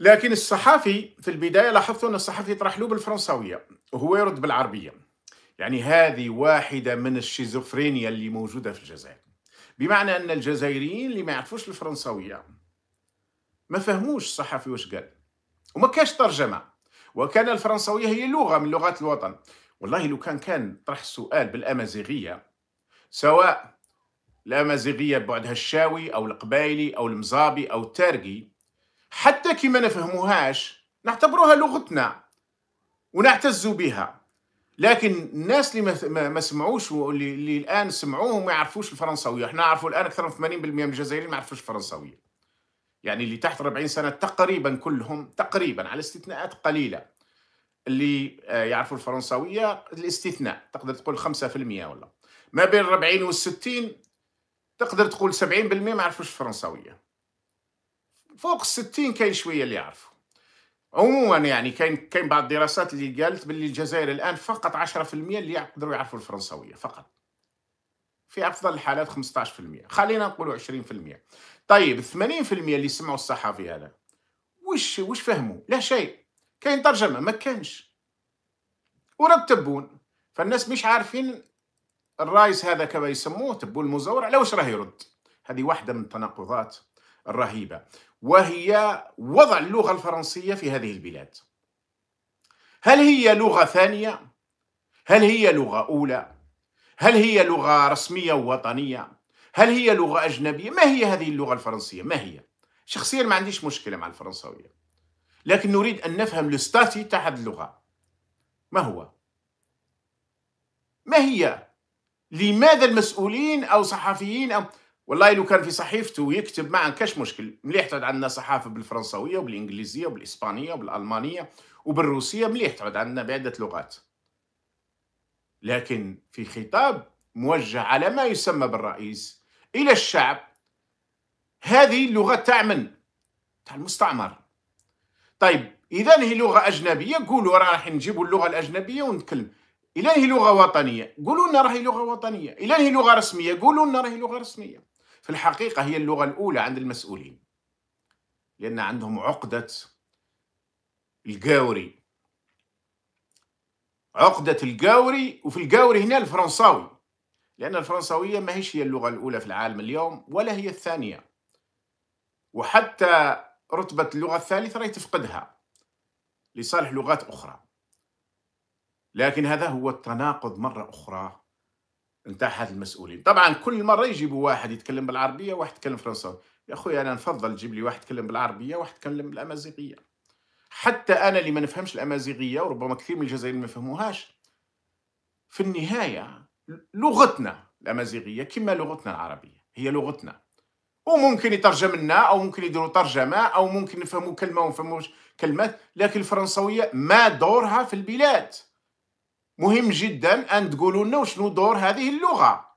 لكن الصحافي في البدايه لاحظت ان الصحافي يطرح له بالفرنساويه وهو يرد بالعربيه يعني هذه واحده من الشيزوفرينيا اللي موجوده في الجزائر بمعنى ان الجزائريين اللي ما يعرفوش الفرنساويه ما فهموش الصحفي واش قال وما كاش ترجمه وكان الفرنساويه هي لغه من لغات الوطن والله لو كان كان طرح السؤال بالامازيغيه سواء الامازيغيه بعدها الشاوي او القبايلي او المزابي او التارقي حتى كي ما نفهموهاش نعتبروها لغتنا ونعتز بها لكن الناس اللي ما, سمعوش واللي اللي الان سمعوه ما يعرفوش الفرنساويه احنا نعرفوا الان اكثر من 80% من الجزائريين ما يعرفوش الفرنساويه يعني اللي تحت 40 سنه تقريبا كلهم تقريبا على استثناءات قليله اللي آه، يعرفوا الفرنساويه الاستثناء تقدر تقول 5% ولا ما بين 40 و 60 تقدر تقول 70% ما يعرفوش الفرنساويه فوق الستين كاين شويه اللي يعرفوا عموما يعني كاين كاين بعض الدراسات اللي قالت باللي الجزائر الان فقط 10% اللي يقدروا يعرفوا الفرنسويه فقط في افضل الحالات 15% خلينا نقولوا 20% طيب 80% اللي سمعوا الصحفي هذا وش وش فهموا لا شيء كاين ترجمه ما كانش ورد تبون فالناس مش عارفين الرايس هذا كما يسموه تبون المزور على واش راه يرد هذه واحده من التناقضات الرهيبه وهي وضع اللغه الفرنسيه في هذه البلاد هل هي لغه ثانيه هل هي لغه اولى هل هي لغه رسميه ووطنية؟ هل هي لغه اجنبيه ما هي هذه اللغه الفرنسيه ما هي شخصيا ما عنديش مشكله مع الفرنساوية لكن نريد ان نفهم الستاتي تحت اللغه ما هو ما هي لماذا المسؤولين او صحفيين او والله لو كان في صحيفته ويكتب ما كاش مشكل مليح تعود عندنا صحافه بالفرنسويه وبالانجليزيه وبالاسبانيه وبالالمانيه وبالروسيه مليح تعود عندنا بعده لغات لكن في خطاب موجه على ما يسمى بالرئيس الى الشعب هذه اللغه تاع من تاع المستعمر طيب اذا هي لغه اجنبيه قولوا راح نجيبوا اللغه الاجنبيه ونتكلم الى هي لغه وطنيه قولوا لنا راهي لغه وطنيه الى هي لغه رسميه قولوا لنا راهي لغه رسميه في الحقيقة هي اللغة الأولى عند المسؤولين لأن عندهم عقدة الجاوري عقدة الجاوري وفي الجاوري هنا الفرنساوي لأن الفرنساوية ما هيش هي اللغة الأولى في العالم اليوم ولا هي الثانية وحتى رتبة اللغة الثالثة راهي تفقدها لصالح لغات أخرى لكن هذا هو التناقض مرة أخرى نتاع المسؤولين طبعا كل مره يجيبوا واحد يتكلم بالعربيه واحد يتكلم فرنساوي يا خويا انا نفضل تجيب لي واحد يتكلم بالعربيه واحد يتكلم بالامازيغيه حتى انا اللي ما نفهمش الامازيغيه وربما كثير من الجزائريين ما يفهموهاش في النهايه لغتنا الامازيغيه كما لغتنا العربيه هي لغتنا وممكن يترجم لنا او ممكن يديروا ترجمه او ممكن نفهموا كلمه وما نفهموش كلمات لكن الفرنسويه ما دورها في البلاد مهم جدا ان تقولوا لنا شنو دور هذه اللغه